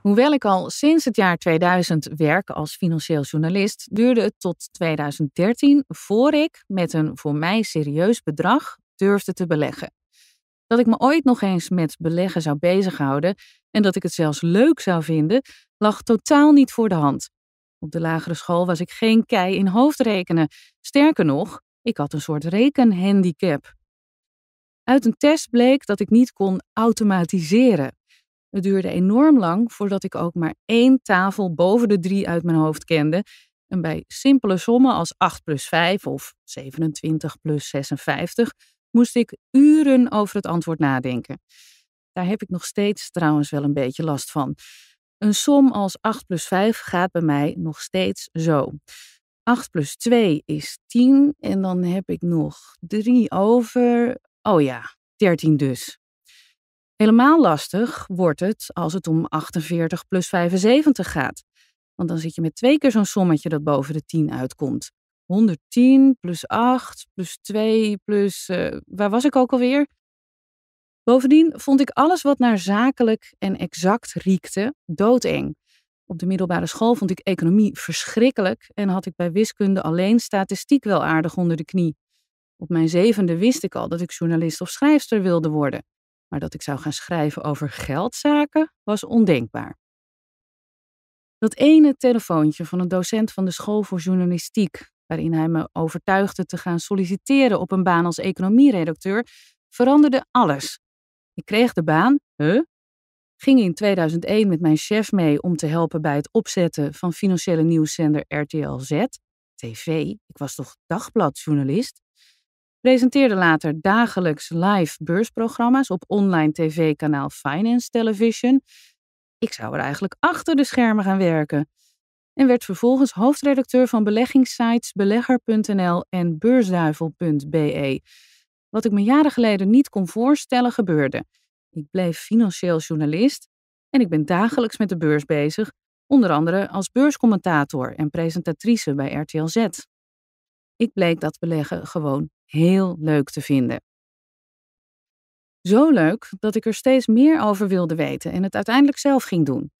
Hoewel ik al sinds het jaar 2000 werk als financieel journalist, duurde het tot 2013 voor ik met een voor mij serieus bedrag durfde te beleggen. Dat ik me ooit nog eens met beleggen zou bezighouden en dat ik het zelfs leuk zou vinden, lag totaal niet voor de hand. Op de lagere school was ik geen kei in hoofdrekenen. Sterker nog, ik had een soort rekenhandicap. Uit een test bleek dat ik niet kon automatiseren. Het duurde enorm lang voordat ik ook maar één tafel boven de drie uit mijn hoofd kende. En bij simpele sommen als 8 plus 5 of 27 plus 56 moest ik uren over het antwoord nadenken. Daar heb ik nog steeds trouwens wel een beetje last van. Een som als 8 plus 5 gaat bij mij nog steeds zo. 8 plus 2 is 10 en dan heb ik nog 3 over. Oh ja, 13 dus. Helemaal lastig wordt het als het om 48 plus 75 gaat. Want dan zit je met twee keer zo'n sommetje dat boven de 10 uitkomt. 110 plus 8 plus 2 plus. Eh, waar was ik ook alweer? Bovendien vond ik alles wat naar zakelijk en exact riekte doodeng. Op de middelbare school vond ik economie verschrikkelijk en had ik bij wiskunde alleen statistiek wel aardig onder de knie. Op mijn zevende wist ik al dat ik journalist of schrijfster wilde worden. Maar dat ik zou gaan schrijven over geldzaken was ondenkbaar. Dat ene telefoontje van een docent van de school voor journalistiek, waarin hij me overtuigde te gaan solliciteren op een baan als economieredacteur, veranderde alles. Ik kreeg de baan, hè? ging in 2001 met mijn chef mee om te helpen bij het opzetten van financiële nieuwszender RTL Z, TV. Ik was toch dagbladjournalist? presenteerde later dagelijks live beursprogramma's op online tv-kanaal Finance Television. Ik zou er eigenlijk achter de schermen gaan werken. En werd vervolgens hoofdredacteur van beleggingssites belegger.nl en beursduivel.be. Wat ik me jaren geleden niet kon voorstellen gebeurde. Ik bleef financieel journalist en ik ben dagelijks met de beurs bezig, onder andere als beurscommentator en presentatrice bij RTL Z. Ik bleek dat beleggen gewoon heel leuk te vinden. Zo leuk dat ik er steeds meer over wilde weten en het uiteindelijk zelf ging doen.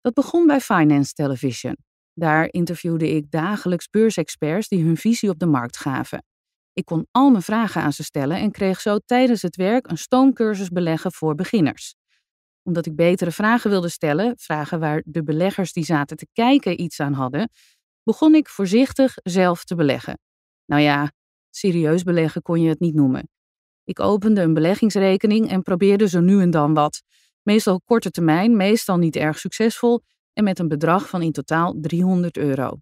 Dat begon bij Finance Television. Daar interviewde ik dagelijks beursexperts die hun visie op de markt gaven. Ik kon al mijn vragen aan ze stellen en kreeg zo tijdens het werk een stoomcursus beleggen voor beginners. Omdat ik betere vragen wilde stellen, vragen waar de beleggers die zaten te kijken iets aan hadden, begon ik voorzichtig zelf te beleggen. Nou ja, Serieus beleggen kon je het niet noemen. Ik opende een beleggingsrekening en probeerde zo nu en dan wat. Meestal op korte termijn, meestal niet erg succesvol en met een bedrag van in totaal 300 euro.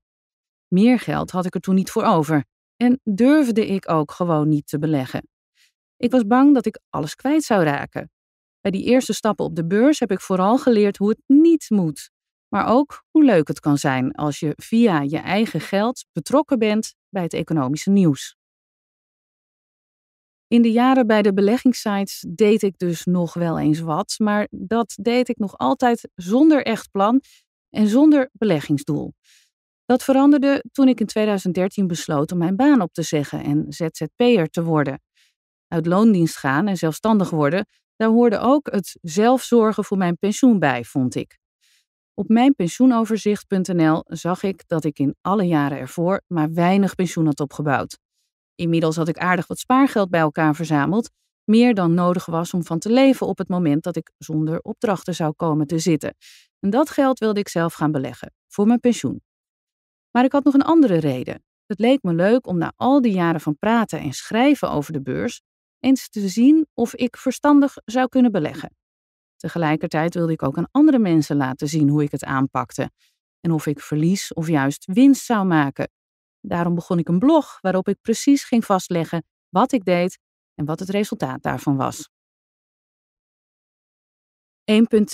Meer geld had ik er toen niet voor over en durfde ik ook gewoon niet te beleggen. Ik was bang dat ik alles kwijt zou raken. Bij die eerste stappen op de beurs heb ik vooral geleerd hoe het niet moet, maar ook hoe leuk het kan zijn als je via je eigen geld betrokken bent bij het economische nieuws. In de jaren bij de beleggingssites deed ik dus nog wel eens wat, maar dat deed ik nog altijd zonder echt plan en zonder beleggingsdoel. Dat veranderde toen ik in 2013 besloot om mijn baan op te zeggen en ZZP'er te worden. Uit loondienst gaan en zelfstandig worden, daar hoorde ook het zelf zorgen voor mijn pensioen bij, vond ik. Op mijnpensioenoverzicht.nl zag ik dat ik in alle jaren ervoor maar weinig pensioen had opgebouwd. Inmiddels had ik aardig wat spaargeld bij elkaar verzameld, meer dan nodig was om van te leven op het moment dat ik zonder opdrachten zou komen te zitten. En dat geld wilde ik zelf gaan beleggen, voor mijn pensioen. Maar ik had nog een andere reden. Het leek me leuk om na al die jaren van praten en schrijven over de beurs eens te zien of ik verstandig zou kunnen beleggen. Tegelijkertijd wilde ik ook aan andere mensen laten zien hoe ik het aanpakte en of ik verlies of juist winst zou maken. Daarom begon ik een blog waarop ik precies ging vastleggen wat ik deed en wat het resultaat daarvan was.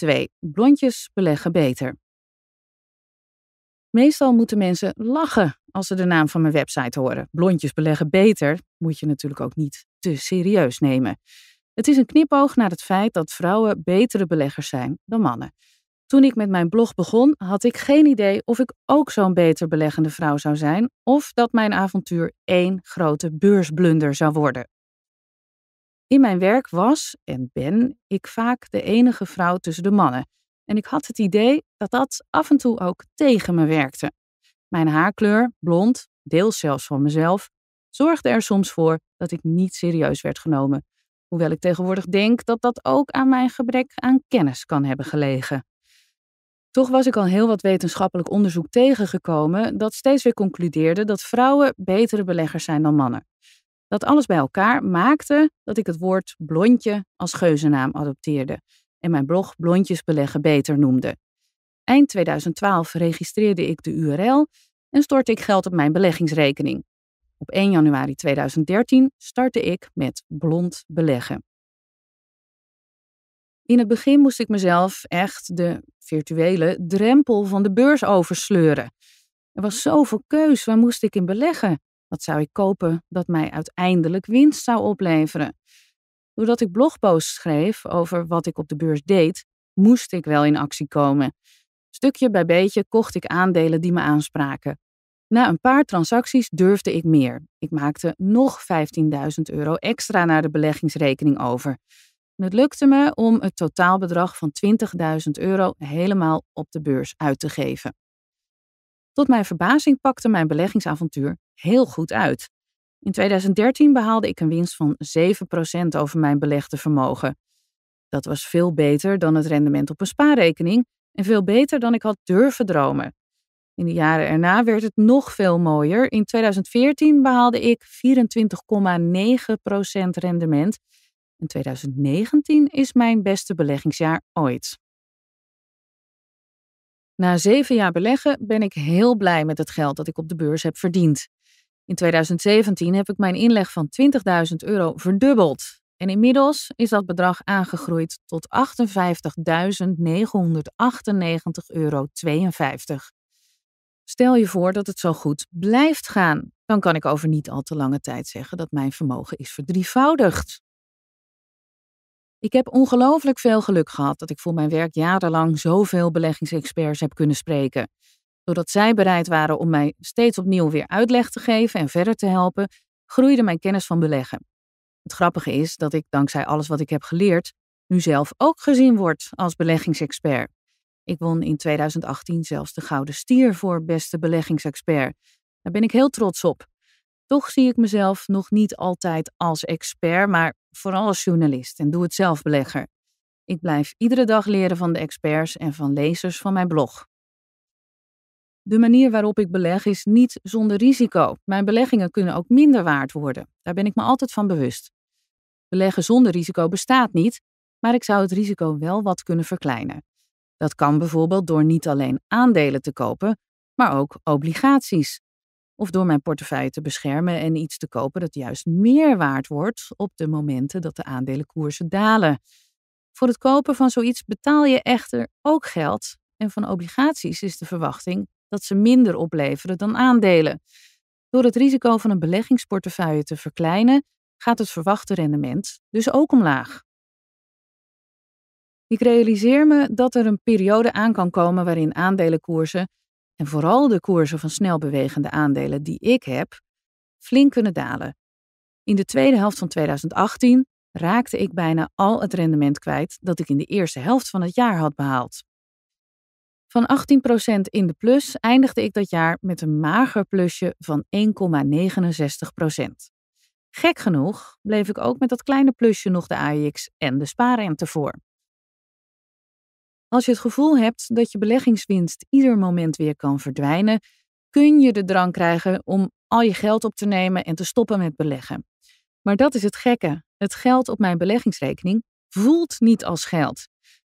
1.2 Blondjes beleggen beter. Meestal moeten mensen lachen als ze de naam van mijn website horen. Blondjes beleggen beter moet je natuurlijk ook niet te serieus nemen. Het is een knipoog naar het feit dat vrouwen betere beleggers zijn dan mannen. Toen ik met mijn blog begon, had ik geen idee of ik ook zo'n beter beleggende vrouw zou zijn of dat mijn avontuur één grote beursblunder zou worden. In mijn werk was en ben ik vaak de enige vrouw tussen de mannen. En ik had het idee dat dat af en toe ook tegen me werkte. Mijn haarkleur, blond, deels zelfs van mezelf, zorgde er soms voor dat ik niet serieus werd genomen. Hoewel ik tegenwoordig denk dat dat ook aan mijn gebrek aan kennis kan hebben gelegen. Toch was ik al heel wat wetenschappelijk onderzoek tegengekomen dat steeds weer concludeerde dat vrouwen betere beleggers zijn dan mannen. Dat alles bij elkaar maakte dat ik het woord blondje als geuzennaam adopteerde en mijn blog Blondjes Beleggen Beter noemde. Eind 2012 registreerde ik de URL en stortte ik geld op mijn beleggingsrekening. Op 1 januari 2013 startte ik met blond beleggen. In het begin moest ik mezelf echt de virtuele drempel van de beurs oversleuren. Er was zoveel keus, waar moest ik in beleggen? Wat zou ik kopen dat mij uiteindelijk winst zou opleveren? Doordat ik blogposts schreef over wat ik op de beurs deed, moest ik wel in actie komen. Stukje bij beetje kocht ik aandelen die me aanspraken. Na een paar transacties durfde ik meer. Ik maakte nog 15.000 euro extra naar de beleggingsrekening over het lukte me om het totaalbedrag van 20.000 euro helemaal op de beurs uit te geven. Tot mijn verbazing pakte mijn beleggingsavontuur heel goed uit. In 2013 behaalde ik een winst van 7% over mijn belegde vermogen. Dat was veel beter dan het rendement op een spaarrekening en veel beter dan ik had durven dromen. In de jaren erna werd het nog veel mooier. In 2014 behaalde ik 24,9% rendement en 2019 is mijn beste beleggingsjaar ooit. Na zeven jaar beleggen ben ik heel blij met het geld dat ik op de beurs heb verdiend. In 2017 heb ik mijn inleg van 20.000 euro verdubbeld. En inmiddels is dat bedrag aangegroeid tot 58.998,52 euro. Stel je voor dat het zo goed blijft gaan. Dan kan ik over niet al te lange tijd zeggen dat mijn vermogen is verdrievoudigd. Ik heb ongelooflijk veel geluk gehad dat ik voor mijn werk jarenlang zoveel beleggingsexperts heb kunnen spreken. Doordat zij bereid waren om mij steeds opnieuw weer uitleg te geven en verder te helpen, groeide mijn kennis van beleggen. Het grappige is dat ik dankzij alles wat ik heb geleerd, nu zelf ook gezien word als beleggingsexpert. Ik won in 2018 zelfs de Gouden Stier voor beste beleggingsexpert. Daar ben ik heel trots op. Toch zie ik mezelf nog niet altijd als expert, maar vooral als journalist en doe het zelf belegger. Ik blijf iedere dag leren van de experts en van lezers van mijn blog. De manier waarop ik beleg is niet zonder risico. Mijn beleggingen kunnen ook minder waard worden. Daar ben ik me altijd van bewust. Beleggen zonder risico bestaat niet, maar ik zou het risico wel wat kunnen verkleinen. Dat kan bijvoorbeeld door niet alleen aandelen te kopen, maar ook obligaties. Of door mijn portefeuille te beschermen en iets te kopen dat juist meer waard wordt op de momenten dat de aandelenkoersen dalen. Voor het kopen van zoiets betaal je echter ook geld. En van obligaties is de verwachting dat ze minder opleveren dan aandelen. Door het risico van een beleggingsportefeuille te verkleinen, gaat het verwachte rendement dus ook omlaag. Ik realiseer me dat er een periode aan kan komen waarin aandelenkoersen en vooral de koersen van snelbewegende aandelen die ik heb, flink kunnen dalen. In de tweede helft van 2018 raakte ik bijna al het rendement kwijt dat ik in de eerste helft van het jaar had behaald. Van 18% in de plus eindigde ik dat jaar met een mager plusje van 1,69%. Gek genoeg bleef ik ook met dat kleine plusje nog de AEX en de spaarrente voor. Als je het gevoel hebt dat je beleggingswinst ieder moment weer kan verdwijnen, kun je de drang krijgen om al je geld op te nemen en te stoppen met beleggen. Maar dat is het gekke. Het geld op mijn beleggingsrekening voelt niet als geld.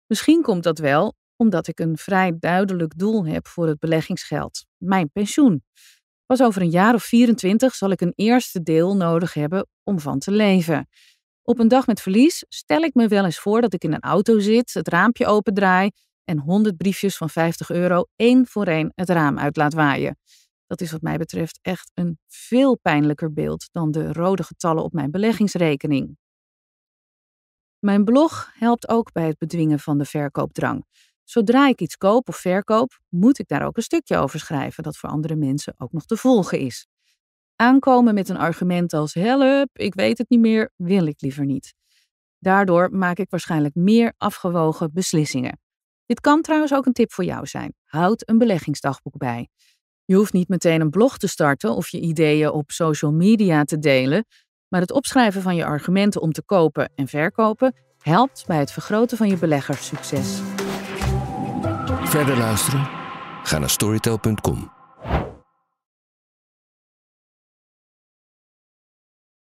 Misschien komt dat wel omdat ik een vrij duidelijk doel heb voor het beleggingsgeld: mijn pensioen. Pas over een jaar of 24 zal ik een eerste deel nodig hebben om van te leven. Op een dag met verlies stel ik me wel eens voor dat ik in een auto zit, het raampje opendraai en 100 briefjes van 50 euro één voor één het raam uit laat waaien. Dat is wat mij betreft echt een veel pijnlijker beeld dan de rode getallen op mijn beleggingsrekening. Mijn blog helpt ook bij het bedwingen van de verkoopdrang. Zodra ik iets koop of verkoop, moet ik daar ook een stukje over schrijven dat voor andere mensen ook nog te volgen is. Aankomen met een argument als help, ik weet het niet meer, wil ik liever niet. Daardoor maak ik waarschijnlijk meer afgewogen beslissingen. Dit kan trouwens ook een tip voor jou zijn. Houd een beleggingsdagboek bij. Je hoeft niet meteen een blog te starten of je ideeën op social media te delen, maar het opschrijven van je argumenten om te kopen en verkopen helpt bij het vergroten van je beleggerssucces. Verder luisteren? Ga naar storytel.com.